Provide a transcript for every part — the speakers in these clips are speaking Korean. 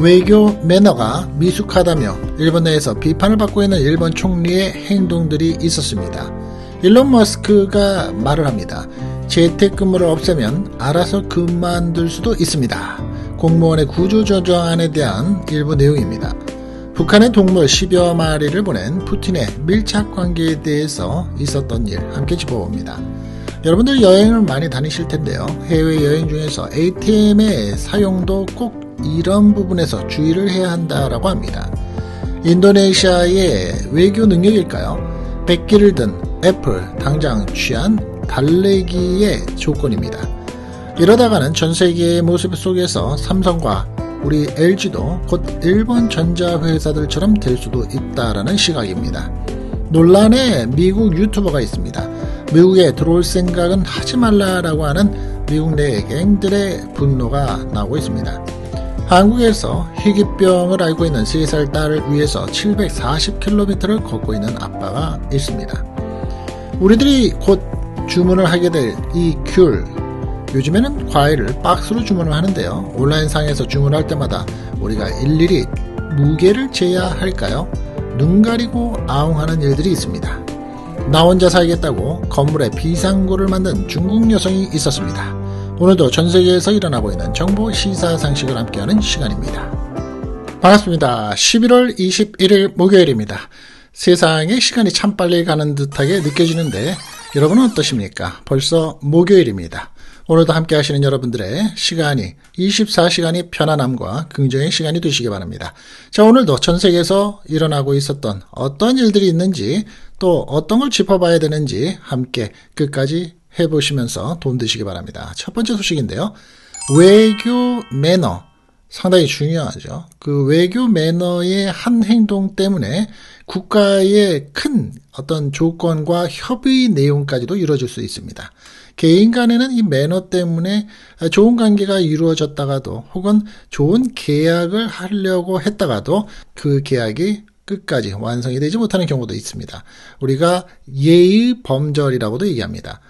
외교 매너가 미숙하다며 일본 내에서 비판을 받고 있는 일본 총리의 행동들이 있었습니다. 일론 머스크가 말을 합니다. 재택근무를 없애면 알아서 그만둘 수도 있습니다. 공무원의 구조조정안에 대한 일부 내용입니다. 북한의 동물 10여 마리를 보낸 푸틴의 밀착관계에 대해서 있었던 일 함께 짚어봅니다. 여러분들 여행을 많이 다니실 텐데요. 해외여행 중에서 ATM의 사용도 꼭 이런 부분에서 주의를 해야 한다라고 합니다. 인도네시아의 외교 능력일까요? 100기를 든 애플 당장 취한 달래기의 조건입니다. 이러다가는 전 세계의 모습 속에서 삼성과 우리 LG도 곧 일본 전자회사들처럼 될 수도 있다라는 시각입니다. 논란에 미국 유튜버가 있습니다. 미국에 들어올 생각은 하지 말라라고 하는 미국 내 갱들의 분노가 나오고 있습니다. 한국에서 희귀병을 앓고 있는 3살 딸을 위해서 740km를 걷고 있는 아빠가 있습니다. 우리들이 곧 주문을 하게 될 이 귤. 요즘에는 과일을 박스로 주문을 하는데요. 온라인상에서 주문할 때마다 우리가 일일이 무게를 재야 할까요? 눈 가리고 아웅하는 일들이 있습니다. 나 혼자 살겠다고 건물에 비상구를 만든 중국 여성이 있었습니다. 오늘도 전 세계에서 일어나고 있는 정보 시사 상식을 함께하는 시간입니다. 반갑습니다. 11월 21일 목요일입니다. 세상에 시간이 참 빨리 가는 듯하게 느껴지는데 여러분은 어떠십니까? 벌써 목요일입니다. 오늘도 함께 하시는 여러분들의 시간이 24시간이 편안함과 긍정의 시간이 되시기 바랍니다. 자, 오늘도 전 세계에서 일어나고 있었던 어떤 일들이 있는지 또 어떤 걸 짚어봐야 되는지 함께 끝까지 해보시면서 도움 되시기 바랍니다. 첫 번째 소식인데요. 외교 매너. 상당히 중요하죠. 그 외교 매너의 한 행동 때문에 국가의 큰 어떤 조건과 협의 내용까지도 이루어질 수 있습니다. 개인 간에는 이 매너 때문에 좋은 관계가 이루어졌다가도 혹은 좋은 계약을 하려고 했다가도 그 계약이 끝까지 완성이 되지 못하는 경우도 있습니다. 우리가 예의 범절이라고도 얘기합니다.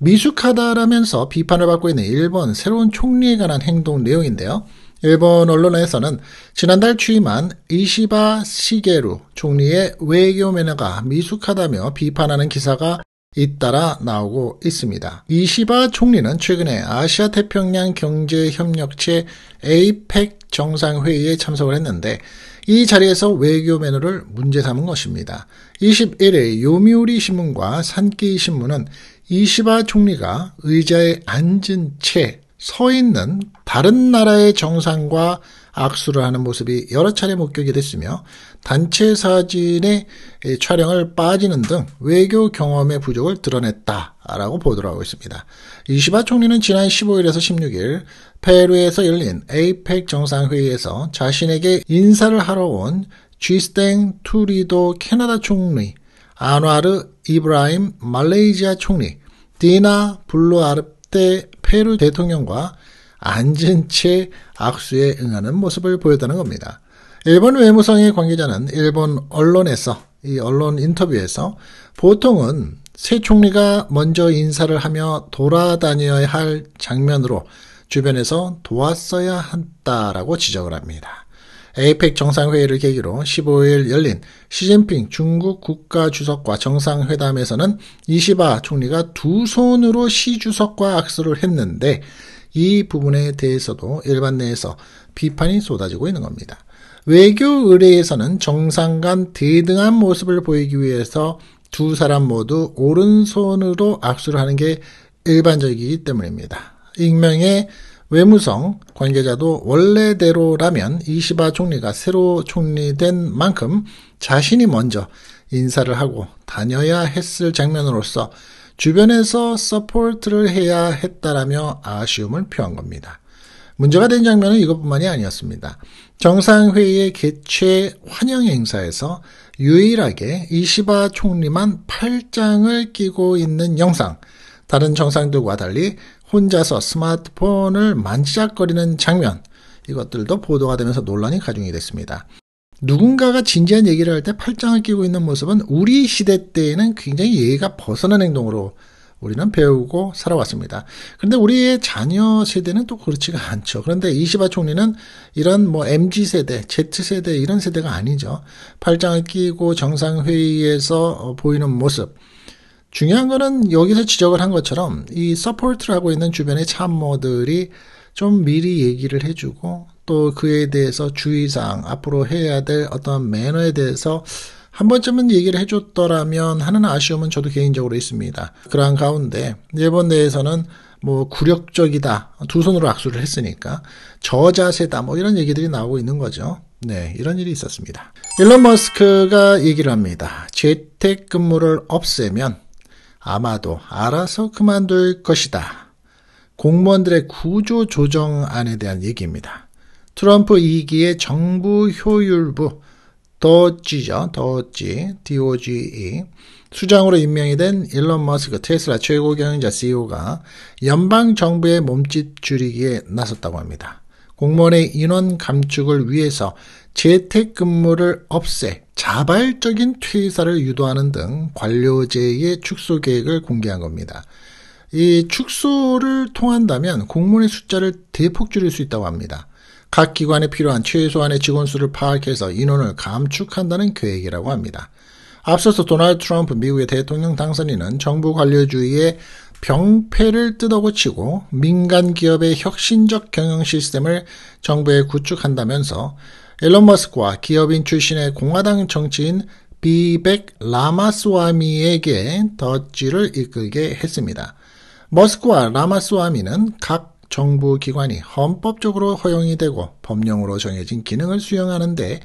미숙하다라면서 비판을 받고 있는 일본 새로운 총리에 관한 행동 내용인데요. 일본 언론에서는 지난달 취임한 이시바 시게루 총리의 외교 매너가 미숙하다며 비판하는 기사가 잇따라 나오고 있습니다. 이시바 총리는 최근에 아시아 태평양 경제협력체 APEC 정상회의에 참석을 했는데 이 자리에서 외교 매너를 문제 삼은 것입니다. 21일 요미우리 신문과 산케이 신문은 이시바 총리가 의자에 앉은 채 서 있는 다른 나라의 정상과 악수를 하는 모습이 여러 차례 목격이 됐으며 단체 사진의 촬영을 빠지는 등 외교 경험의 부족을 드러냈다라고 보도를 하고 있습니다. 이시바 총리는 지난 15일에서 16일 페루에서 열린 에이펙 정상회의에서 자신에게 인사를 하러 온 쥐스탱 투리도 캐나다 총리, 아누아르 이브라임 말레이시아 총리, 디나 블루아르테 페루 대통령과 앉은 채 악수에 응하는 모습을 보였다는 겁니다. 일본 외무성의 관계자는 일본 언론에서 이 언론 인터뷰에서 보통은 새 총리가 먼저 인사를 하며 돌아다녀야 할 장면으로 주변에서 도왔어야 한다라고 지적을 합니다. 에이펙 정상회의를 계기로 15일 열린 시진핑 중국 국가주석과 정상회담에서는 이시바 총리가 두 손으로 시 주석과 악수를 했는데 이 부분에 대해서도 일반 내에서 비판이 쏟아지고 있는 겁니다. 외교 의뢰에서는 정상 간 대등한 모습을 보이기 위해서 두 사람 모두 오른손으로 악수를 하는 게 일반적이기 때문입니다. 익명의 외무성 관계자도 원래대로라면 이시바 총리가 새로 총리된 만큼 자신이 먼저 인사를 하고 다녀야 했을 장면으로서 주변에서 서포트를 해야 했다라며 아쉬움을 표한 겁니다. 문제가 된 장면은 이것뿐만이 아니었습니다. 정상회의 개최 환영 행사에서 유일하게 이시바 총리만 팔짱을 끼고 있는 영상, 다른 정상들과 달리 혼자서 스마트폰을 만지작거리는 장면 이것들도 보도가 되면서 논란이 가중이 됐습니다. 누군가가 진지한 얘기를 할 때 팔짱을 끼고 있는 모습은 우리 시대 때에는 굉장히 예의가 벗어난 행동으로 우리는 배우고 살아왔습니다. 그런데 우리의 자녀 세대는 또 그렇지가 않죠. 그런데 이시바 총리는 이런 뭐 MG 세대, Z 세대 이런 세대가 아니죠. 팔짱을 끼고 정상회의에서 보이는 모습, 중요한 거는 여기서 지적을 한 것처럼 이서포트를하고 있는 주변의 참모들이 좀 미리 얘기를 해주고 또 그에 대해서 주의사항 앞으로 해야 될 어떤 매너에 대해서 한 번쯤은 얘기를 해줬더라면 하는 아쉬움은 저도 개인적으로 있습니다. 그러한 가운데 일본 내에서는 뭐 굴욕적이다 두 손으로 악수를 했으니까 저자세다 뭐 이런 얘기들이 나오고 있는 거죠. 네, 이런 일이 있었습니다. 일론 머스크가 얘기를 합니다. 재택근무를 없애면 아마도 알아서 그만둘 것이다. 공무원들의 구조 조정안에 대한 얘기입니다. 트럼프 2기의 정부 효율부 더지죠. 더지 DOGE 수장으로 임명이 된 일론 머스크 테슬라 최고 경영자 CEO가 연방 정부의 몸집 줄이기에 나섰다고 합니다. 공무원의 인원 감축을 위해서 재택근무를 없애 자발적인 퇴사를 유도하는 등 관료제의 축소 계획을 공개한 겁니다. 이 축소를 통한다면 공무원의 숫자를 대폭 줄일 수 있다고 합니다. 각 기관에 필요한 최소한의 직원 수를 파악해서 인원을 감축한다는 계획이라고 합니다. 앞서서 도널드 트럼프 미국의 대통령 당선인은 정부 관료주의의 병폐를 뜯어고치고 민간 기업의 혁신적 경영 시스템을 정부에 구축한다면서 앨런 머스크와 기업인 출신의 공화당 정치인 비백 라마스와미에게 더지를 이끌게 했습니다. 머스크와 라마스와미는 각 정부 기관이 헌법적으로 허용이 되고 법령으로 정해진 기능을 수행하는데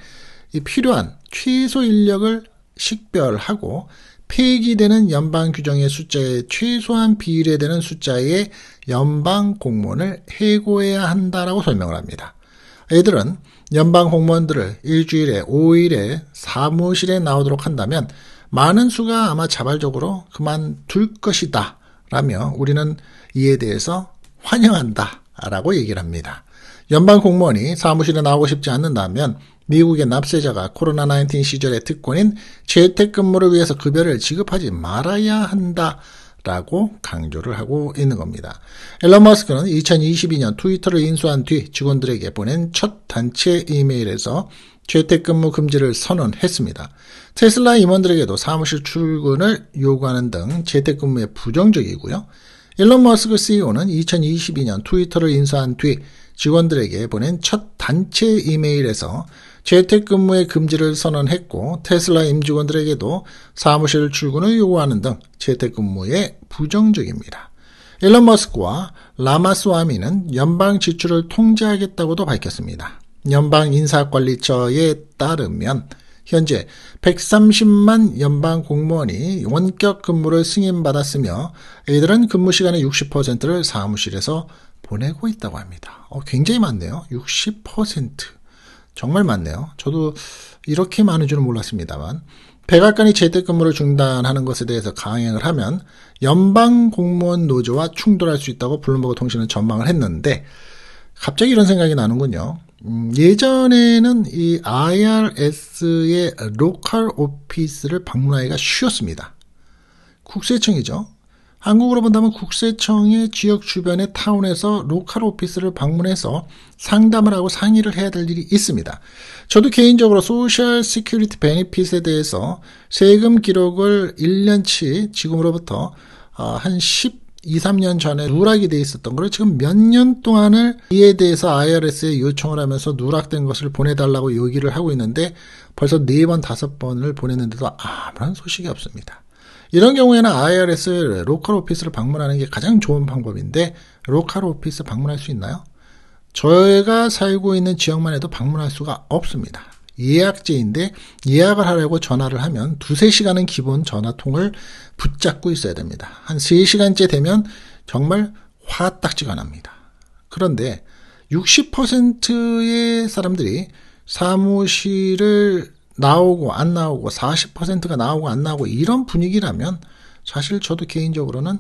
필요한 최소 인력을 식별하고 폐기되는 연방 규정의 숫자에 최소한 비에되는 숫자의 연방 공무원을 해고해야 한다라고 설명을 합니다. 애들은 연방 공무원들을 일주일에 5일에 사무실에 나오도록 한다면 많은 수가 아마 자발적으로 그만둘 것이다. 라며 우리는 이에 대해서 환영한다. 라고 얘기를 합니다. 연방 공무원이 사무실에 나오고 싶지 않는다면 미국의 납세자가 코로나19 시절의 특권인 재택근무를 위해서 급여를 지급하지 말아야 한다. 라고 강조를 하고 있는 겁니다. 앨런 머스크는 2022년 트위터를 인수한 뒤 직원들에게 보낸 첫 단체 이메일에서 재택근무 금지를 선언했습니다. 테슬라 임원들에게도 사무실 출근을 요구하는 등 재택근무에 부정적이고요. 일론 머스크 CEO는 2022년 트위터를 인수한 뒤 직원들에게 보낸 첫 단체 이메일에서 재택근무의 금지를 선언했고 테슬라 임직원들에게도 사무실 출근을 요구하는 등 재택근무에 부정적입니다. 일론 머스크와 라마스와미는 연방 지출을 통제하겠다고도 밝혔습니다. 연방 인사관리처에 따르면 현재 130만 연방 공무원이 원격 근무를 승인받았으며 이들은 근무 시간의 60%를 사무실에서 보내고 있다고 합니다. 어, 굉장히 많네요. 60%. 정말 많네요. 저도 이렇게 많은 줄은 몰랐습니다만. 백악관이 재택근무를 중단하는 것에 대해서 강행을 하면 연방 공무원 노조와 충돌할 수 있다고 블룸버그 통신은 전망을 했는데 갑자기 이런 생각이 나는군요. 음, 예전에는 이 IRS의 로컬 오피스를 방문하기가 쉬웠습니다. 국세청이죠. 한국으로 본다면 국세청의 지역 주변의 타운에서 로컬 오피스를 방문해서 상담을 하고 상의를 해야 될 일이 있습니다. 저도 개인적으로 소셜 시큐리티 베네핏에 대해서 세금 기록을 1년치 지금으로부터 어, 한 10, 2, 3년 전에 누락이 돼 있었던 걸 지금 몇 년 동안을 이에 대해서 IRS에 요청을 하면서 누락된 것을 보내달라고 요기를 하고 있는데 벌써 네 번, 다섯 번을 보냈는데도 아무런 소식이 없습니다. 이런 경우에는 IRS 로컬 오피스를 방문하는 게 가장 좋은 방법인데 로컬 오피스 방문할 수 있나요? 저희가 살고 있는 지역만 해도 방문할 수가 없습니다. 예약제인데 예약을 하려고 전화를 하면 두세 시간은 기본 전화통을 붙잡고 있어야 됩니다. 한 세시간째 되면 정말 화딱지가 납니다. 그런데 60%의 사람들이 사무실을 나오고 안 나오고 40%가 나오고 안 나오고 이런 분위기라면 사실 저도 개인적으로는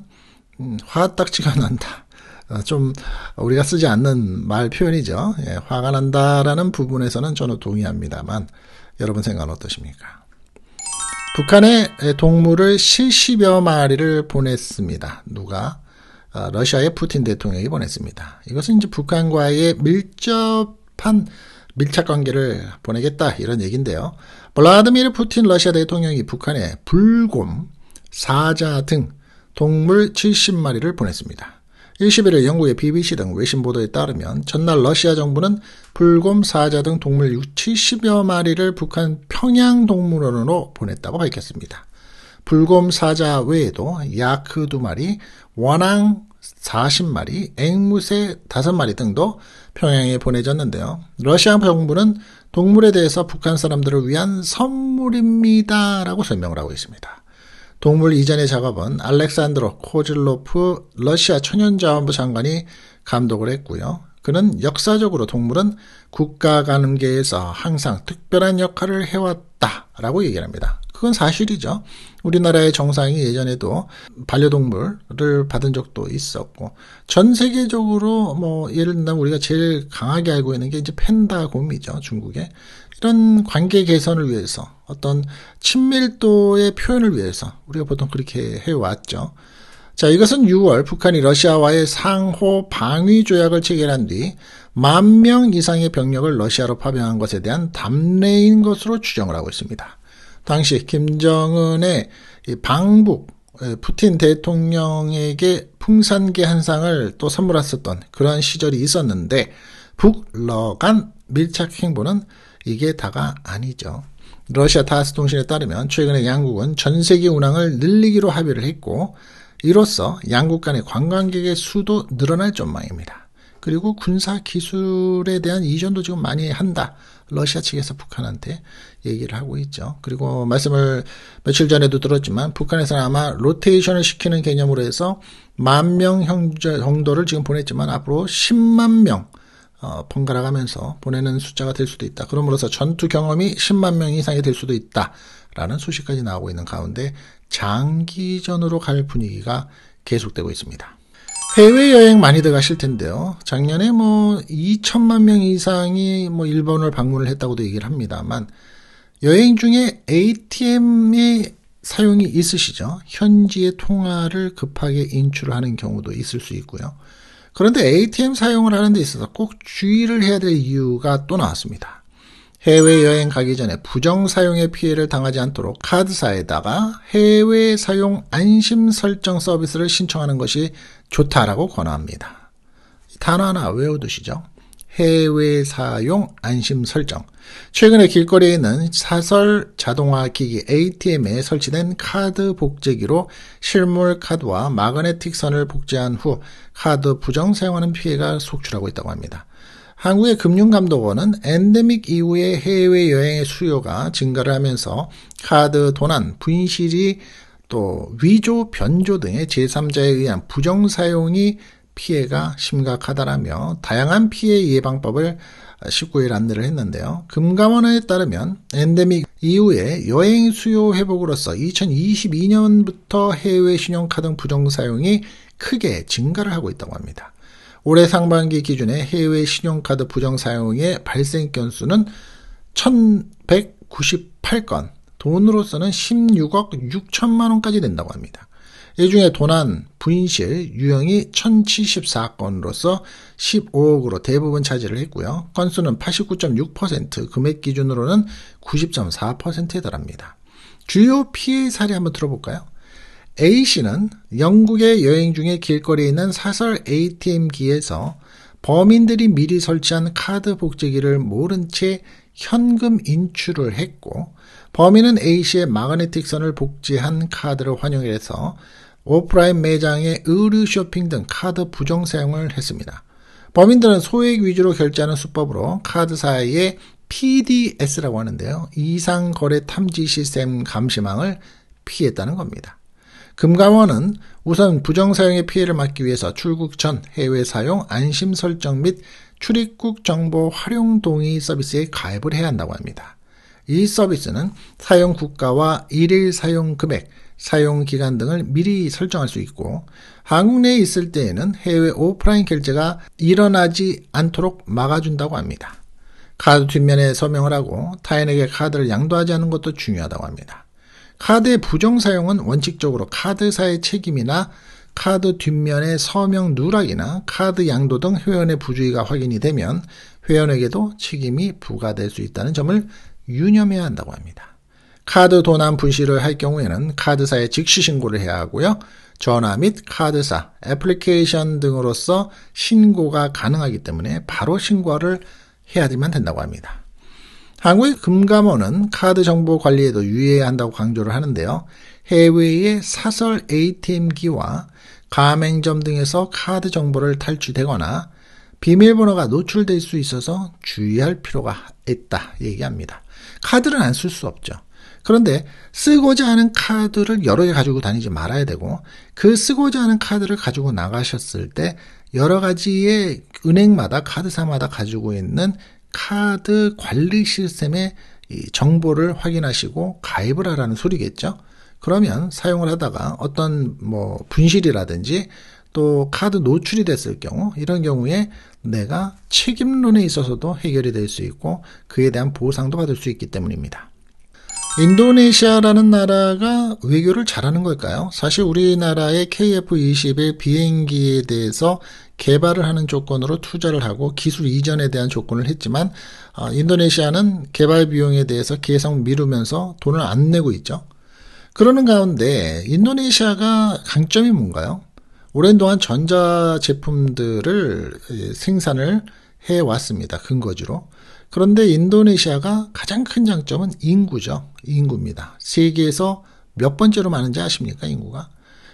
음, 화딱지가 난다. 어, 좀 우리가 쓰지 않는 말 표현이죠. 예, 화가 난다라는 부분에서는 저는 동의합니다만 여러분 생각은 어떠십니까? 북한에 동물을 70여 마리를 보냈습니다. 누가? 어, 러시아의 푸틴 대통령이 보냈습니다. 이것은 이제 북한과의 밀접한 밀착 관계를 보내겠다 이런 얘기인데요. 블라드미르 푸틴 러시아 대통령이 북한에 불곰, 사자 등 동물 70마리를 보냈습니다. 21일 영국의 BBC 등 외신 보도에 따르면 전날 러시아 정부는 불곰, 사자 등 동물 70여 마리를 북한 평양 동물원으로 보냈다고 밝혔습니다. 불곰, 사자 외에도 야크 두 마리, 원앙 40마리, 앵무새 5마리 등도 평양에 보내졌는데요. 러시아 정부는 동물에 대해서 북한 사람들을 위한 선물입니다. 라고 설명을 하고 있습니다. 동물 이전의 작업은 알렉산드로 코질로프 러시아 천연자원부 장관이 감독을 했고요. 그는 역사적으로 동물은 국가 관계에서 항상 특별한 역할을 해왔다라고 얘기합니다. 그건 사실이죠. 우리나라의 정상이 예전에도 반려동물을 받은 적도 있었고 전 세계적으로 뭐 예를 들면 우리가 제일 강하게 알고 있는 게 이제 펜다곰이죠 중국에 이런 관계 개선을 위해서 어떤 친밀도의 표현을 위해서 우리가 보통 그렇게 해왔죠. 자, 이것은 6월 북한이 러시아와의 상호 방위 조약을 체결한 뒤 만 명 이상의 병력을 러시아로 파병한 것에 대한 담례인 것으로 추정을 하고 있습니다. 당시 김정은의 이 방북 예, 푸틴 대통령에게 풍산계한 상을 또 선물했었던 그러한 시절이 있었는데 북러 간 밀착 행보는 이게 다가 아니죠. 러시아 타스 통신에 따르면 최근에 양국은 전 세계 운항을 늘리기로 합의를 했고 이로써 양국 간의 관광객의 수도 늘어날 전망입니다. 그리고 군사 기술에 대한 이전도 지금 많이 한다. 러시아 측에서 북한한테 얘기를 하고 있죠. 그리고 말씀을 며칠 전에도 들었지만 북한에서는 아마 로테이션을 시키는 개념으로 해서 만 명 정도를 지금 보냈지만 앞으로 10만 명 어, 번갈아 가면서 보내는 숫자가 될 수도 있다. 그러므로써 전투 경험이 10만 명 이상이 될 수도 있다. 라는 소식까지 나오고 있는 가운데 장기전으로 갈 분위기가 계속되고 있습니다. 해외여행 많이들 가실 텐데요. 작년에 뭐 2천만 명 이상이 뭐 일본을 방문을 했다고도 얘기를 합니다만 여행 중에 ATM의 사용이 있으시죠. 현지의 통화를 급하게 인출을 하는 경우도 있을 수 있고요. 그런데 ATM 사용을 하는 데 있어서 꼭 주의를 해야 될 이유가 또 나왔습니다. 해외여행 가기 전에 부정 사용의 피해를 당하지 않도록 카드사에다가 해외 사용 안심 설정 서비스를 신청하는 것이 좋다라고 권합니다. 단어 하나 외워두시죠. 해외 사용 안심 설정. 최근에 길거리에 있는 사설 자동화 기기 ATM에 설치된 카드 복제기로 실물 카드와 마그네틱 선을 복제한 후 카드 부정 사용하는 피해가 속출하고 있다고 합니다. 한국의 금융감독원은 엔데믹 이후에 해외여행의 수요가 증가를 하면서 카드 도난, 분실이 또 위조, 변조 등의 제3자에 의한 부정 사용이 피해가 심각하다라며 다양한 피해 예방법을 19일 안내를 했는데요. 금감원에 따르면 엔데믹 이후에 여행 수요 회복으로서 2022년부터 해외 신용카드 부정 사용이 크게 증가를 하고 있다고 합니다. 올해 상반기 기준의 해외 신용카드 부정 사용의 발생 건수는 1198건, 돈으로서는 16억 6천만 원까지 된다고 합니다. 이 중에 도난, 분실 유형이 1074건으로서 15억으로 대부분 차지를 했고요. 건수는 89.6%, 금액 기준으로는 90.4%에 달합니다. 주요 피해 사례 한번 들어볼까요? A씨는 영국의 여행 중에 길거리에 있는 사설 ATM기에서 범인들이 미리 설치한 카드 복제기를 모른 채 현금 인출을 했고 범인은 A씨의 마그네틱 선을 복제한 카드를 활용해서 오프라인 매장의 의류 쇼핑 등 카드 부정 사용을 했습니다. 범인들은 소액 위주로 결제하는 수법으로 카드사의 PDS라고 하는데요. 이상거래 탐지 시스템 감시망을 피했다는 겁니다. 금감원은 우선 부정사용의 피해를 막기 위해서 출국 전 해외 사용 안심 설정 및 출입국 정보 활용 동의 서비스에 가입을 해야 한다고 합니다. 이 서비스는 사용 국가와 일일 사용 금액, 사용 기간 등을 미리 설정할 수 있고 한국 내에 있을 때에는 해외 오프라인 결제가 일어나지 않도록 막아준다고 합니다. 카드 뒷면에 서명을 하고 타인에게 카드를 양도하지 않는 것도 중요하다고 합니다. 카드의 부정 사용은 원칙적으로 카드사의 책임이나 카드 뒷면의 서명 누락이나 카드 양도 등 회원의 부주의가 확인이 되면 회원에게도 책임이 부과될 수 있다는 점을 유념해야 한다고 합니다. 카드 도난 분실을 할 경우에는 카드사에 즉시 신고를 해야 하고요. 전화 및 카드사, 애플리케이션 등으로서 신고가 가능하기 때문에 바로 신고를 해야지만 된다고 합니다. 한국의 금감원은 카드 정보 관리에도 유의해야 한다고 강조를 하는데요. 해외의 사설 ATM기와 가맹점 등에서 카드 정보를 탈취되거나 비밀번호가 노출될 수 있어서 주의할 필요가 있다 얘기합니다. 카드를 안 쓸 수 없죠. 그런데 쓰고자 하는 카드를 여러 개 가지고 다니지 말아야 되고 그 쓰고자 하는 카드를 가지고 나가셨을 때 여러 가지의 은행마다 카드사마다 가지고 있는 카드 관리 시스템의 정보를 확인하시고 가입을 하라는 소리겠죠. 그러면 사용을 하다가 어떤 뭐 분실이라든지 또 카드 노출이 됐을 경우 이런 경우에 내가 책임론에 있어서도 해결이 될 수 있고 그에 대한 보상도 받을 수 있기 때문입니다. 인도네시아라는 나라가 외교를 잘하는 걸까요? 사실 우리나라의 KF-21 비행기에 대해서 개발을 하는 조건으로 투자를 하고 기술 이전에 대한 조건을 했지만 아, 인도네시아는 개발 비용에 대해서 계속 미루면서 돈을 안 내고 있죠. 그러는 가운데 인도네시아가 강점이 뭔가요? 오랜 동안 전자 제품들을 예, 생산을 해 왔습니다. 근거지로. 그런데 인도네시아가 가장 큰 장점은 인구죠. 인구입니다. 세계에서 몇 번째로 많은지 아십니까? 인구가.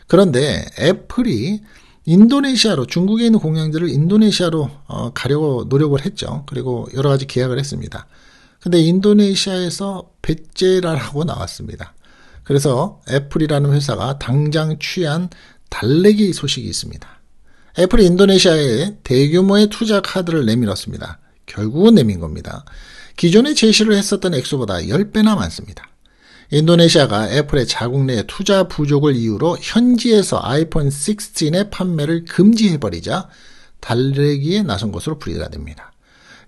그런데 애플이 인도네시아로 중국에 있는 공장들을 인도네시아로 어, 가려고 노력을 했죠. 그리고 여러 가지 계약을 했습니다. 근데 인도네시아에서 배째라라고 나왔습니다. 그래서 애플이라는 회사가 당장 취한 달래기 소식이 있습니다. 애플이 인도네시아에 대규모의 투자 카드를 내밀었습니다. 결국은 내민 겁니다. 기존에 제시를 했었던 액수보다 10배나 많습니다. 인도네시아가 애플의 자국 내 투자 부족을 이유로 현지에서 아이폰 16의 판매를 금지해버리자 달래기에 나선 것으로 분이가 됩니다.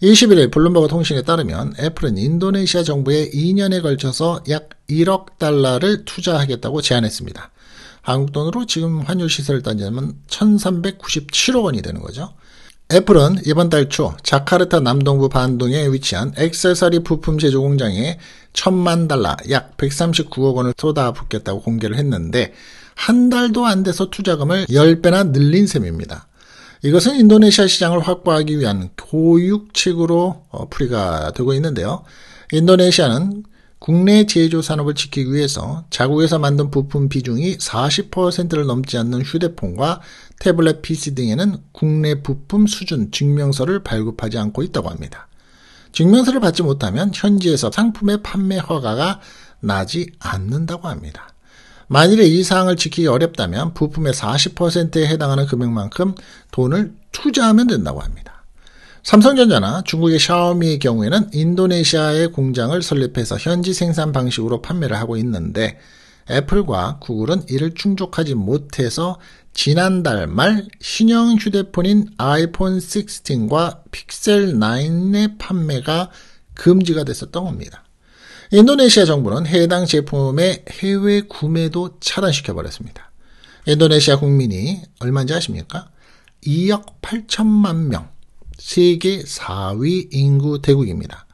21일 블룸버그 통신에 따르면 애플은 인도네시아 정부에 2년에 걸쳐서 약 1억 달러를 투자하겠다고 제안했습니다. 한국 돈으로 지금 환율 시세를 따지면 1397억 원이 되는 거죠. 애플은 이번 달 초 자카르타 남동부 반동에 위치한 액세서리 부품 제조 공장에 천만 달러 약 139억 원을 쏟아붓겠다고 공개를 했는데 한 달도 안 돼서 투자금을 10배나 늘린 셈입니다. 이것은 인도네시아 시장을 확보하기 위한 고육책으로 어, 풀이가 되고 있는데요. 인도네시아는 국내 제조 산업을 지키기 위해서 자국에서 만든 부품 비중이 40%를 넘지 않는 휴대폰과 태블릿 PC 등에는 국내 부품 수준 증명서를 발급하지 않고 있다고 합니다. 증명서를 받지 못하면 현지에서 상품의 판매 허가가 나지 않는다고 합니다. 만일에 이 사항을 지키기 어렵다면 부품의 40%에 해당하는 금액만큼 돈을 투자하면 된다고 합니다. 삼성전자나 중국의 샤오미의 경우에는 인도네시아의 공장을 설립해서 현지 생산 방식으로 판매를 하고 있는데 애플과 구글은 이를 충족하지 못해서 지난달 말 신형 휴대폰인 아이폰 16과 픽셀 9의 판매가 금지가 됐었던 겁니다. 인도네시아 정부는 해당 제품의 해외 구매도 차단시켜 버렸습니다. 인도네시아 국민이 얼마인지 아십니까? 2억 8천만 명. 세계 4위 인구 대국입니다.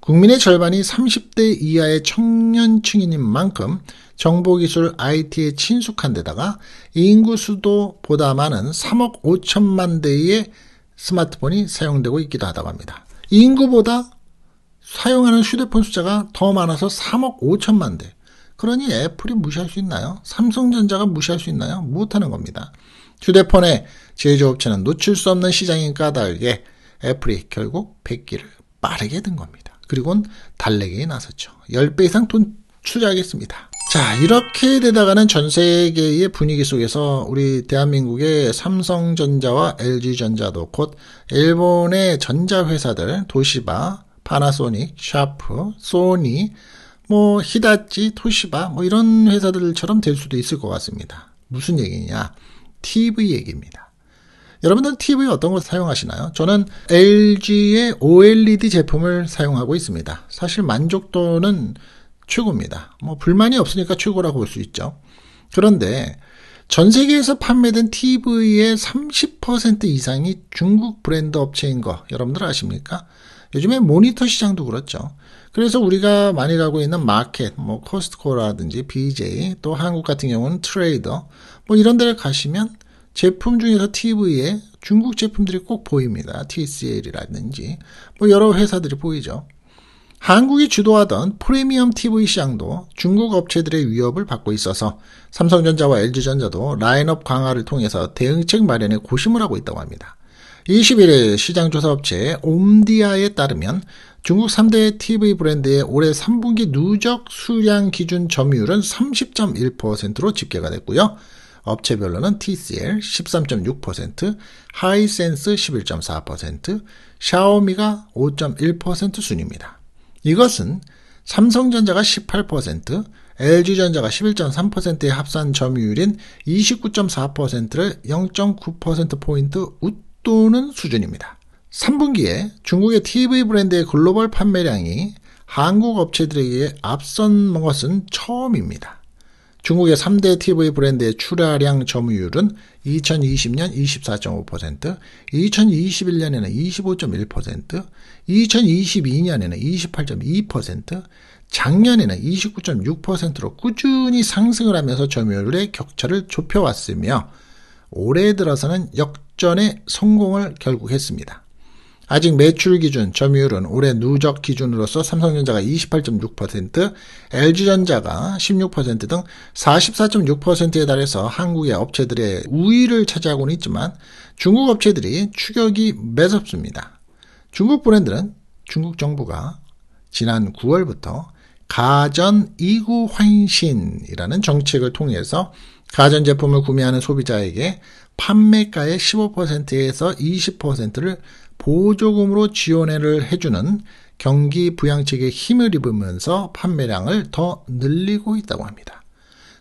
국민의 절반이 30대 이하의 청년층인 만큼 정보기술 IT에 친숙한 데다가 인구 수도 보다 많은 3억 5천만 대의 스마트폰이 사용되고 있기도 하다고 합니다. 인구보다 사용하는 휴대폰 숫자가 더 많아서 3억 5천만 대. 그러니 애플이 무시할 수 있나요? 삼성전자가 무시할 수 있나요? 못하는 겁니다. 휴대폰의 제조업체는 놓칠 수 없는 시장인 까닭에 애플이 결국 100기를 빠르게 든 겁니다. 그리고는 달래기에 나섰죠. 10배 이상 돈 투자하겠습니다. 자, 이렇게 되다가는 전 세계의 분위기 속에서 우리 대한민국의 삼성전자와 LG전자도 곧 일본의 전자회사들, 도시바, 파나소닉, 샤프, 소니, 뭐 히다치, 토시바, 뭐 이런 회사들처럼 될 수도 있을 것 같습니다. 무슨 얘기냐? TV 얘기입니다. 여러분들 TV 어떤 걸 사용하시나요? 저는 LG의 OLED 제품을 사용하고 있습니다. 사실 만족도는 최고입니다. 뭐 불만이 없으니까 최고라고 볼 수 있죠. 그런데 전 세계에서 판매된 TV의 30% 이상이 중국 브랜드 업체인 거 여러분들 아십니까? 요즘에 모니터 시장도 그렇죠. 그래서 우리가 많이 가고 있는 마켓, 뭐 코스트코라든지 BJ, 또 한국 같은 경우는 트레이더, 뭐 이런 데를 가시면 제품 중에서 TV에 중국 제품들이 꼭 보입니다. TCL이라든지 뭐 여러 회사들이 보이죠. 한국이 주도하던 프리미엄 TV 시장도 중국 업체들의 위협을 받고 있어서 삼성전자와 LG전자도 라인업 강화를 통해서 대응책 마련에 고심을 하고 있다고 합니다. 21일 시장조사업체 옴디아에 따르면 중국 3대 TV 브랜드의 올해 3분기 누적 수량 기준 점유율은 30.1%로 집계가 됐고요. 업체별로는 TCL 13.6%, 하이센스 11.4%, 샤오미가 5.1% 순입니다. 이것은 삼성전자가 18%, LG전자가 11.3%의 합산 점유율인 29.4%를 0.9%포인트 웃도는 수준입니다. 3분기에 중국의 TV 브랜드의 글로벌 판매량이 한국 업체들에게 앞선 것은 처음입니다. 중국의 3대 TV 브랜드의 출하량 점유율은 2020년 24.5%, 2021년에는 25.1%, 2022년에는 28.2%, 작년에는 29.6%로 꾸준히 상승을 하면서 점유율의 격차를 좁혀왔으며 올해 들어서는 역전에 성공을 결국 했습니다. 아직 매출 기준 점유율은 올해 누적 기준으로서 삼성전자가 28.6%, LG전자가 16%등 44.6%에 달해서 한국의 업체들의 우위를 차지하고는 있지만 중국 업체들이 추격이 매섭습니다. 중국 브랜드는 중국 정부가 지난 9월부터 가전 이구 환신이라는 정책을 통해서 가전 제품을 구매하는 소비자에게 판매가의 15%에서 20%를 보조금으로 지원을 해주는 경기 부양책의 힘을 입으면서 판매량을 더 늘리고 있다고 합니다.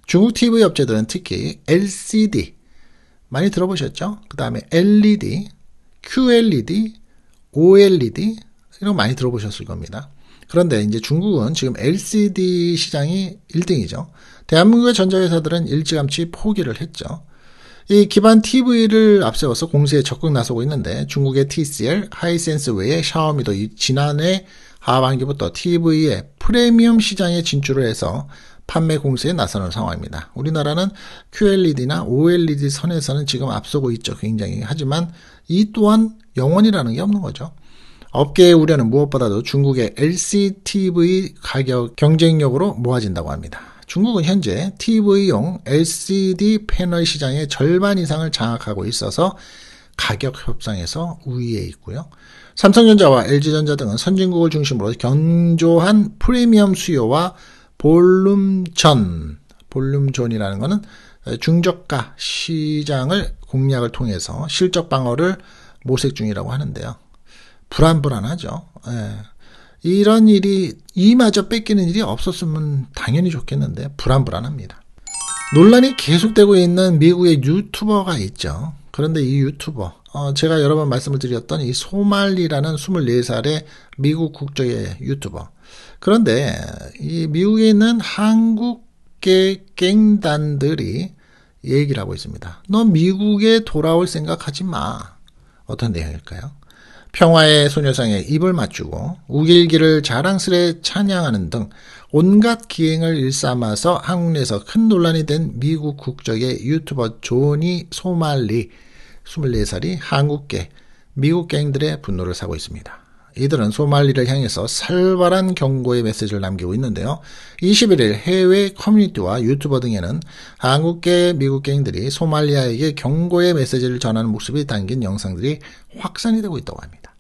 중국 TV 업체들은 특히 LCD 많이 들어보셨죠? 그 다음에 LED, QLED, OLED 이런 거 많이 들어보셨을 겁니다. 그런데 이제 중국은 지금 LCD 시장이 1등이죠. 대한민국의 전자회사들은 일찌감치 포기를 했죠. 이 기반 TV를 앞세워서 공시에 적극 나서고 있는데 중국의 TCL, 하이센스 외에 샤오미도 지난해 하반기부터 TV의 프리미엄 시장에 진출을 해서 판매 공세에 나서는 상황입니다. 우리나라는 QLED나 OLED 선에서는 지금 앞서고 있죠. 굉장히. 하지만 이 또한 영원이라는 게 없는 거죠. 업계의 우려는 무엇보다도 중국의 LCTV 가격 경쟁력으로 모아진다고 합니다. 중국은 현재 TV용 LCD 패널 시장의 절반 이상을 장악하고 있어서 가격 협상에서 우위에 있고요. 삼성전자와 LG전자 등은 선진국을 중심으로 견조한 프리미엄 수요와 볼륨전, 볼륨존이라는 것은 중저가 시장을 공략을 통해서 실적 방어를 모색 중이라고 하는데요. 불안불안하죠. 예. 이런 일이 이마저 뺏기는 일이 없었으면 당연히 좋겠는데 불안불안합니다. 논란이 계속되고 있는 미국의 유튜버가 있죠. 그런데 이 유튜버, 어, 제가 여러 번 말씀을 드렸던 이 소말리라는 24살의 미국 국적의 유튜버. 그런데 이 미국에 있는 한국계 갱단들이 얘기를 하고 있습니다. 너 미국에 돌아올 생각하지 마. 어떤 내용일까요? 평화의 소녀상에 입을 맞추고 우길기를 자랑스레 찬양하는 등 온갖 기행을 일삼아서 한국 내에서 큰 논란이 된 미국 국적의 유튜버 조니 소말리 24살이 한국계 미국 갱들의 분노를 사고 있습니다. 이들은 소말리를 향해서 살벌한 경고의 메시지를 남기고 있는데요. 21일 해외 커뮤니티와 유튜버 등에는 한국계 미국계인들이 소말리아에게 경고의 메시지를 전하는 모습이 담긴 영상들이 확산이 되고 있다고 합니다.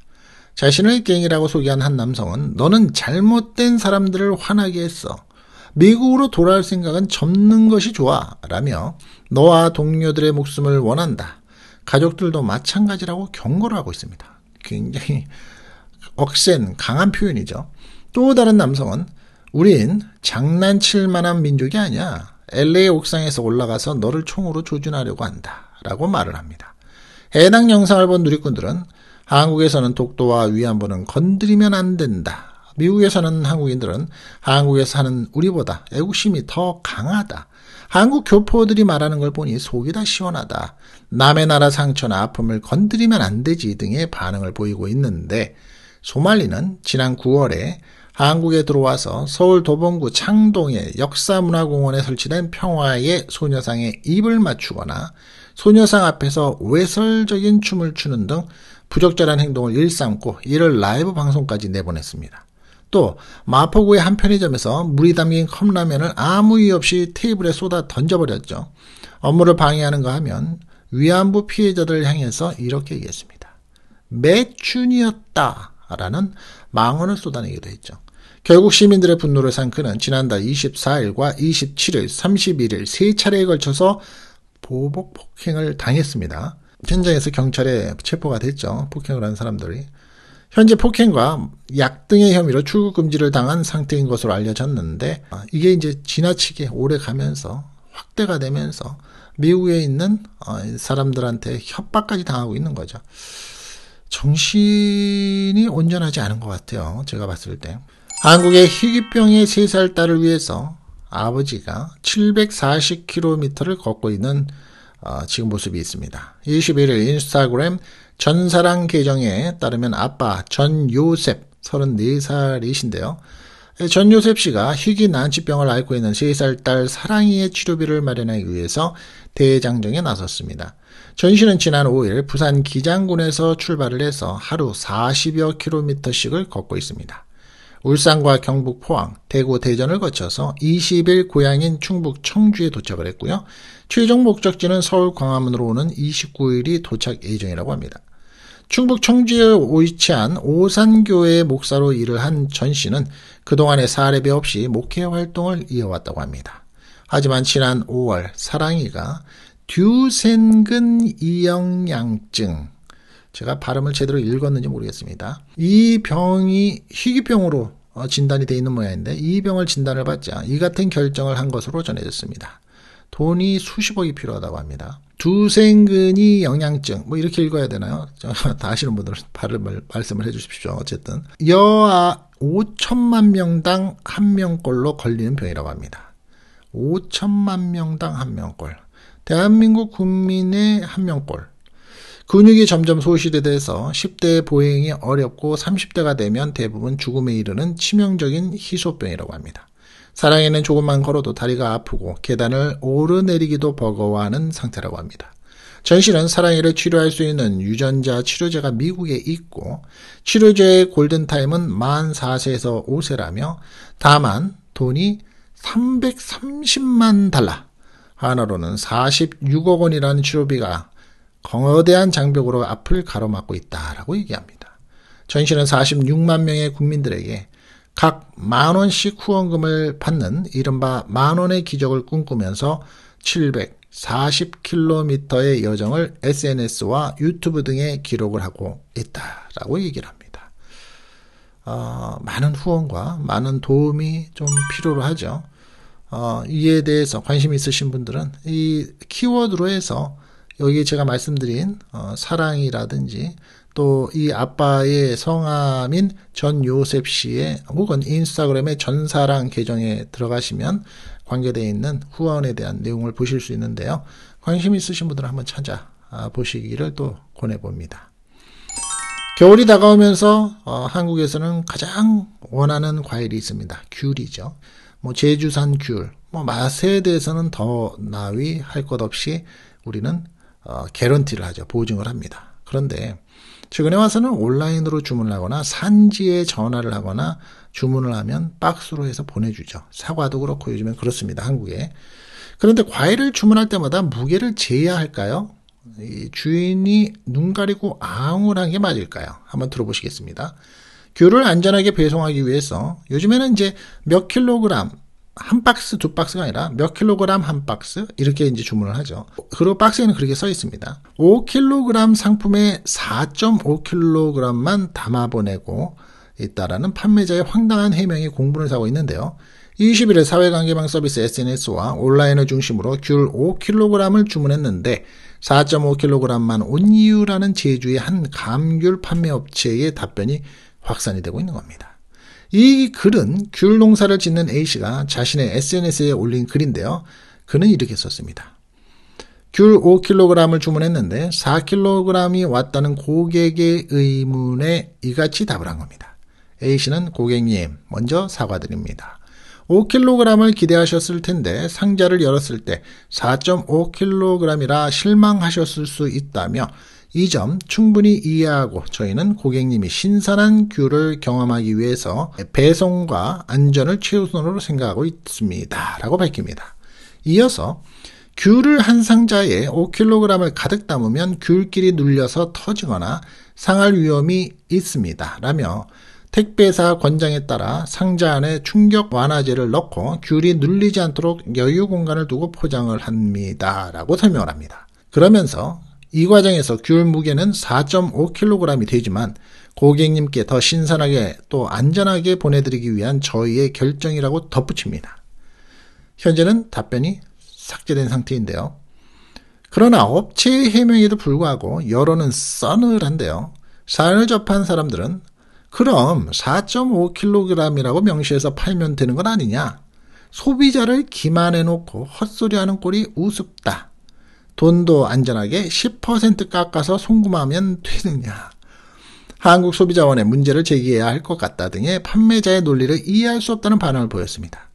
자신을 갱이라고 소개한 한 남성은 너는 잘못된 사람들을 화나게 했어. 미국으로 돌아올 생각은 접는 것이 좋아. 라며 너와 동료들의 목숨을 원한다. 가족들도 마찬가지라고 경고를 하고 있습니다. 굉장히 억센 강한 표현이죠. 또 다른 남성은 우린 장난칠 만한 민족이 아니야. LA 옥상에서 올라가서 너를 총으로 조준하려고 한다. 라고 말을 합니다. 해당 영상을 본 누리꾼들은 한국에서는 독도와 위안부는 건드리면 안 된다. 미국에 서는 한국인들은 한국에 사는 우리보다 애국심이 더 강하다. 한국 교포들이 말하는 걸 보니 속이 다 시원하다. 남의 나라 상처나 아픔을 건드리면 안 되지 등의 반응을 보이고 있는데 소말리는 지난 9월에 한국에 들어와서 서울 도봉구 창동의 역사문화공원에 설치된 평화의 소녀상에 입을 맞추거나 소녀상 앞에서 외설적인 춤을 추는 등 부적절한 행동을 일삼고 이를 라이브 방송까지 내보냈습니다. 또 마포구의 한 편의점에서 물이 담긴 컵라면을 아무 이유 없이 테이블에 쏟아 던져버렸죠. 업무를 방해하는가 하면 위안부 피해자들을 향해서 이렇게 얘기했습니다. 매춘이었다. 라는 망언을 쏟아내기도 했죠. 결국 시민들의 분노를 산 그는 지난달 24일과 27일, 31일 세 차례에 걸쳐서 보복 폭행을 당했습니다. 현장에서 경찰에 체포가 됐죠. 폭행을 한 사람들이. 현재 폭행과 약 등의 혐의로 출국 금지를 당한 상태인 것으로 알려졌는데 아, 이게 이제 지나치게 오래 가면서 확대가 되면서 미국에 있는 어, 사람들한테 협박까지 당하고 있는 거죠. 정신이 온전하지 않은 것 같아요. 제가 봤을 때. 한국의 희귀병의 세 살 딸을 위해서 아버지가 740km를 걷고 있는 어, 지금 모습이 있습니다. 21일 인스타그램 전사랑 계정에 따르면 아빠 전요셉 34살이신데요. 예, 전요셉 씨가 희귀 난치병을 앓고 있는 3살 딸 사랑이의 치료비를 마련하기 위해서 대장정에 나섰습니다. 전시는 지난 5일 부산 기장군에서 출발을 해서 하루 40여 킬로미터씩을 걷고 있습니다. 울산과 경북 포항, 대구 대전을 거쳐서 20일 고향인 충북 청주에 도착을 했고요. 최종 목적지는 서울 광화문으로 오는 29일이 도착 예정이라고 합니다. 충북 청주에 위치한 오산교회 목사로 일을 한전 씨는 그동안의 사례배 없이 목회 활동을 이어왔다고 합니다. 하지만 지난 5월 사랑이가 듀센근 이영양증 제가 발음을 제대로 읽었는지 모르겠습니다. 이 병이 희귀병으로 어, 진단이 돼 있는 모양인데 이 병을 진단을 받자 이 같은 결정을 한 것으로 전해졌습니다. 돈이 수십억이 필요하다고 합니다. 두생근이 영양증 뭐 이렇게 읽어야 되나요? 다 아시는 분들은 발음을 말씀을 해주십시오. 어쨌든 여아 5천만 명당 한 명꼴로 걸리는 병이라고 합니다. 5천만 명당 한 명꼴. 대한민국 국민의 한 명꼴. 근육이 점점 소실돼서 10대 보행이 어렵고 30대가 되면 대부분 죽음에 이르는 치명적인 희소병이라고 합니다. 사랑에는 조금만 걸어도 다리가 아프고 계단을 오르내리기도 버거워하는 상태라고 합니다. 전실은 사랑이를 치료할 수 있는 유전자 치료제가 미국에 있고 치료제의 골든타임은 만 4세에서 5세라며 다만 돈이 330만 달러, 하나로는 46억 원이라는 치료비가 거대한 장벽으로 앞을 가로막고 있다라고 얘기합니다. 전시는 46만 명의 국민들에게 각 만 원씩 후원금을 받는 이른바 만 원의 기적을 꿈꾸면서 740km의 여정을 SNS와 유튜브 등에 기록을 하고 있다라고 얘기를 합니다. 어, 많은 후원과 많은 도움이 좀 필요로 하죠. 어, 이에 대해서 관심 있으신 분들은 이 키워드로 해서 여기 제가 말씀드린 어, 사랑이라든지 또 이 아빠의 성함인 전 요셉 씨의 혹은 인스타그램의 전사랑 계정에 들어가시면 관계되어 있는 후원에 대한 내용을 보실 수 있는데요. 관심 있으신 분들은 한번 찾아 아, 보시기를 또 권해봅니다. 겨울이 다가오면서 어, 한국에서는 가장 원하는 과일이 있습니다. 귤이죠. 뭐 제주산 귤, 뭐 맛에 대해서는 더 나위 할 것 없이 우리는 어, 개런티를 하죠. 보증을 합니다. 그런데 최근에 와서는 온라인으로 주문을 하거나 산지에 전화를 하거나 주문을 하면 박스로 해서 보내주죠. 사과도 그렇고 요즘엔 그렇습니다. 한국에. 그런데 과일을 주문할 때마다 무게를 재야 할까요? 주인이 눈 가리고 앙울한게 맞을까요? 한번 들어보시겠습니다. 귤을 안전하게 배송하기 위해서 요즘에는 이제 몇 킬로그램 한 박스 두 박스가 아니라 몇 킬로그램 한 박스 이렇게 이제 주문을 하죠. 그리고 박스에는 그렇게 써 있습니다. 5킬로그램 상품에 4.5킬로그램만 담아 보내고 있다라는 판매자의 황당한 해명이 공분을 사고 있는데요. 21일 사회관계망 서비스 SNS와 온라인을 중심으로 귤 5kg을 주문했는데 4.5kg만 온 이유라는 제주의 한 감귤 판매 업체의 답변이 확산이 되고 있는 겁니다. 이 글은 귤 농사를 짓는 A씨가 자신의 SNS에 올린 글인데요. 그는 이렇게 썼습니다. 귤 5kg을 주문했는데 4kg이 왔다는 고객의 의문에 이같이 답을 한 겁니다. A씨는 고객님, 먼저 사과드립니다. 5kg을 기대하셨을 텐데 상자를 열었을 때 4.5kg이라 실망하셨을 수 있다며 이 점 충분히 이해하고 저희는 고객님이 신선한 귤을 경험하기 위해서 배송과 안전을 최우선으로 생각하고 있습니다. 라고 밝힙니다. 이어서 귤을 한 상자에 5kg을 가득 담으면 귤끼리 눌려서 터지거나 상할 위험이 있습니다. 라며 택배사 권장에 따라 상자 안에 충격 완화제를 넣고 귤이 눌리지 않도록 여유 공간을 두고 포장을 합니다. 라고 설명을 합니다. 그러면서 이 과정에서 귤 무게는 4.5kg이 되지만 고객님께 더 신선하게 또 안전하게 보내드리기 위한 저희의 결정이라고 덧붙입니다. 현재는 답변이 삭제된 상태인데요. 그러나 업체의 해명에도 불구하고 여론은 써늘한데요. 사연을 접한 사람들은 그럼 4.5kg이라고 명시해서 팔면 되는 건 아니냐? 소비자를 기만해놓고 헛소리하는 꼴이 우습다. 돈도 안전하게 10% 깎아서 송금하면 되느냐? 한국소비자원의 문제를 제기해야 할 것 같다 등의 판매자의 논리를 이해할 수 없다는 반응을 보였습니다.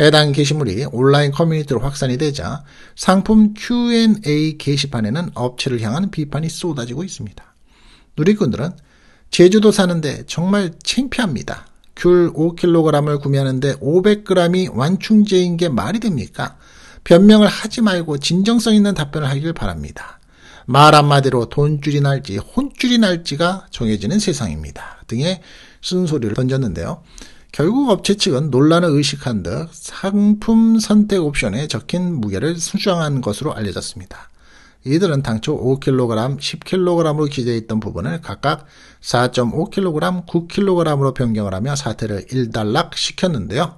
해당 게시물이 온라인 커뮤니티로 확산이 되자 상품 Q&A 게시판에는 업체를 향한 비판이 쏟아지고 있습니다. 누리꾼들은 제주도 사는데 정말 창피합니다. 귤 5kg을 구매하는데 500g이 완충제인 게 말이 됩니까? 변명을 하지 말고 진정성 있는 답변을 하길 바랍니다. 말 한마디로 돈줄이 날지 혼줄이 날지가 정해지는 세상입니다. 등의 쓴소리를 던졌는데요. 결국 업체 측은 논란을 의식한 듯 상품 선택 옵션에 적힌 무게를 수정한 것으로 알려졌습니다. 이들은 당초 5kg, 10kg으로 기재했던 부분을 각각 4.5kg, 9kg으로 변경을 하며 사태를 일단락 시켰는데요.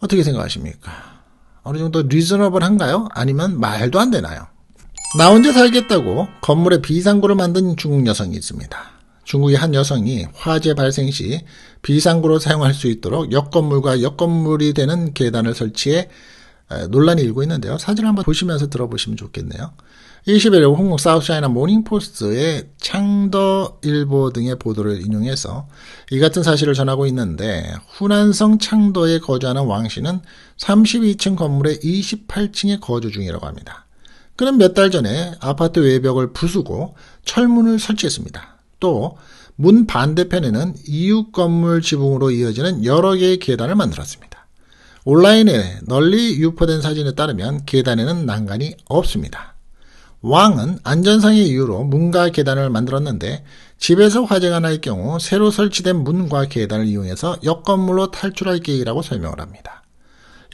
어떻게 생각하십니까? 어느 정도 리즈너블한가요? 아니면 말도 안 되나요? 나 혼자 살겠다고 건물에 비상구를 만든 중국 여성이 있습니다. 중국의 한 여성이 화재 발생 시 비상구로 사용할 수 있도록 옆 건물과 옆 건물이 되는 계단을 설치해 논란이 일고 있는데요. 사진 을 한번 보시면서 들어보시면 좋겠네요. 2 1일 홍콩 사우스차이나 모닝포스트의 창더 일보 등의 보도를 인용해서 이 같은 사실을 전하고 있는데 후난성 창더에 거주하는 왕 씨는 32층 건물의 28층에 거주 중이라고 합니다. 그는 몇 달 전에 아파트 외벽을 부수고 철문을 설치했습니다. 또 문 반대편에는 이웃 건물 지붕으로 이어지는 여러 개의 계단을 만들었습니다. 온라인에 널리 유포된 사진에 따르면 계단에는 난간이 없습니다. 왕은 안전상의 이유로 문과 계단을 만들었는데 집에서 화재가 날 경우 새로 설치된 문과 계단을 이용해서 역 건물로 탈출할 계획이라고 설명을 합니다.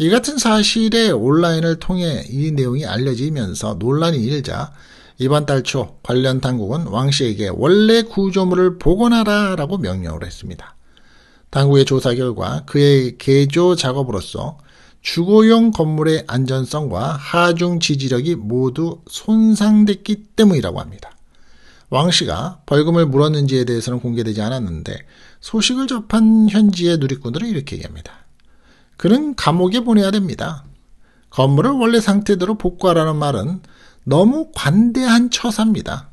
이 같은 사실에 온라인을 통해 이 내용이 알려지면서 논란이 일자 이번 달 초 관련 당국은 왕 씨에게 원래 구조물을 복원하라 라고 명령을 했습니다. 당국의 조사 결과 그의 개조 작업으로서 주거용 건물의 안전성과 하중 지지력이 모두 손상됐기 때문이라고 합니다. 왕 씨가 벌금을 물었는지에 대해서는 공개되지 않았는데 소식을 접한 현지의 누리꾼들은 이렇게 얘기합니다. 그는 감옥에 보내야 됩니다. 건물을 원래 상태대로 복구하라는 말은 너무 관대한 처사입니다.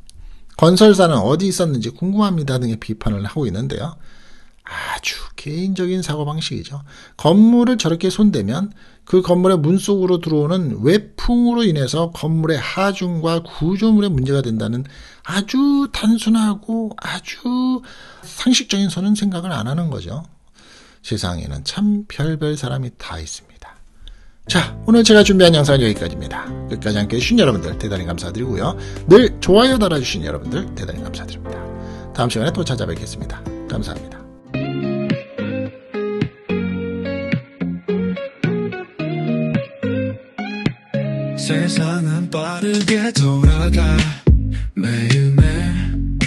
건설사는 어디 있었는지 궁금합니다 등의 비판을 하고 있는데요. 아주 개인적인 사고방식이죠. 건물을 저렇게 손대면 그 건물의 문 속으로 들어오는 외풍으로 인해서 건물의 하중과 구조물에 문제가 된다는 아주 단순하고 아주 상식적인 선은 생각을 안 하는 거죠. 세상에는 참 별별 사람이 다 있습니다. 자, 오늘 제가 준비한 영상은 여기까지입니다. 끝까지 함께 해주신 여러분들 대단히 감사드리고요. 늘 좋아요 달아주신 여러분들 대단히 감사드립니다. 다음 시간에 또 찾아뵙겠습니다. 감사합니다. 세상은 빠르게 돌아가 매일매일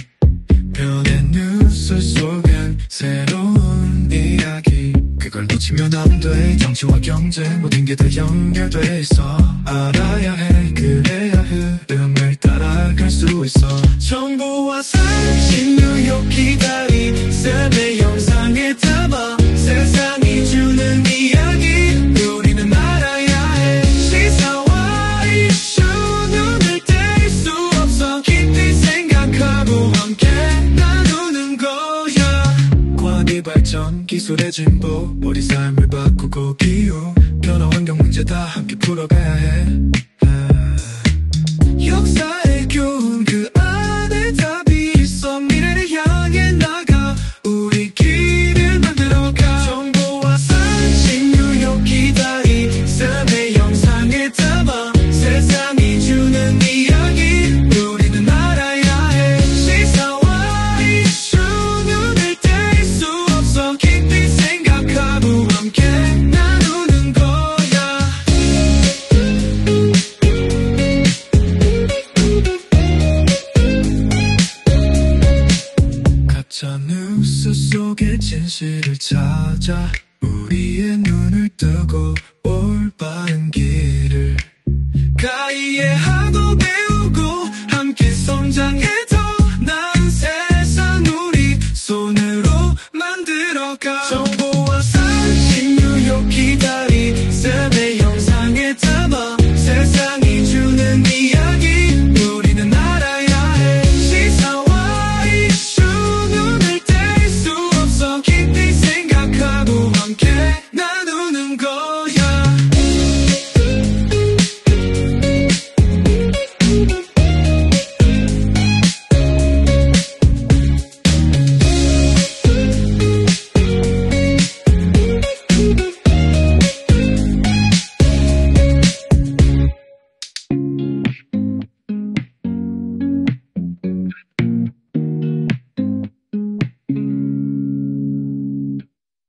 변해 뉴스 속엔 새로운 이야기 그걸 놓치면 안 돼 정치와 경제 모든 게 다 연결돼 있어 알아야 해 그래야 흐름을 따라갈 수 있어 정보와 상신의욕 기다린 쌤의 영상 진보 우리 삶을 바꾸고 기후 변화 환경 문제 다 함께 풀어가야 해 찾아 우리의